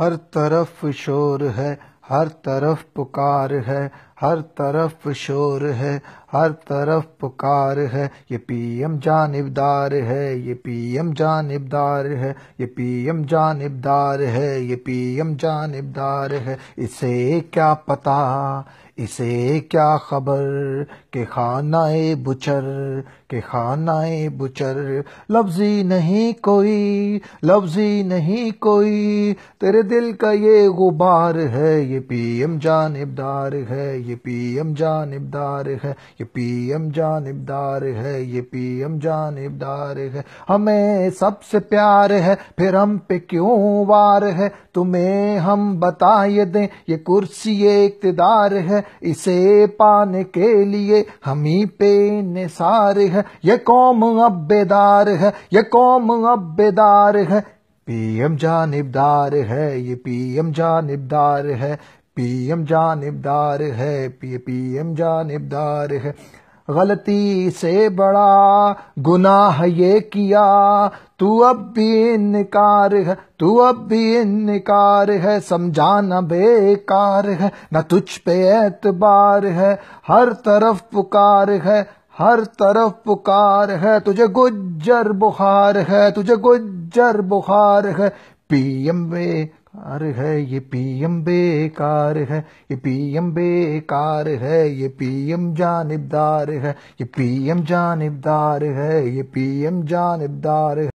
हर तरफ शोर है हर तरफ पुकार है हर तरफ शोर है हर तरफ पुकार है ये पीएम जानिबदार है ये पीएम जानिबदार है ये पीएम जानिबदार है ये पीएम जानिबदार है इसे क्या पता इसे क्या खबर के खानाए बुचर के खानाए बुचर लफ्जी नहीं कोई लफ्जी नहीं कोई तेरे दिल का ये गुबार है ये पीएम जानिबदार है ये ये पीएम जानिबदार है ये पीएम जानिबदार है ये पीएम जानिबदार है हमें सबसे प्यार है फिर हम पे क्यों वार है तुम्हें हम बताए दें ये कुर्सी इकतदार है इसे पाने के लिए हम ही पे निसार है ये कौम अब बेदार है ये कौम अब बेदार है पीएम जानिबदार है ये पीएम जानिबदार है पीएम जानबदार है पी पीएम जानबदार है गलती से बड़ा गुनाह ये किया तू अब भी इनकार है तू अब भी इनकार है समझाना बेकार है न तुझ पे एतबार है हर तरफ पुकार है हर तरफ पुकार है तुझे गुज्जर बुखार है तुझे गुज्जर बुखार है पीएम वे कार है ये पीएम बेकार है ये पीएम बेकार है ये पीएम जानबदार है ये पीएम जानबदार है ये पीएम जानबदार